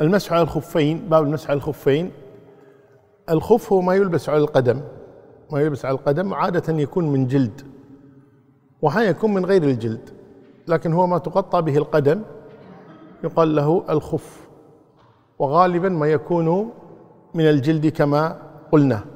المسح على الخفين باب المسح على الخفين الخف هو ما يلبس على القدم ما يلبس على القدم عادة يكون من جلد وحين يكون من غير الجلد لكن هو ما تغطى به القدم يقال له الخف وغالبا ما يكون من الجلد كما قلنا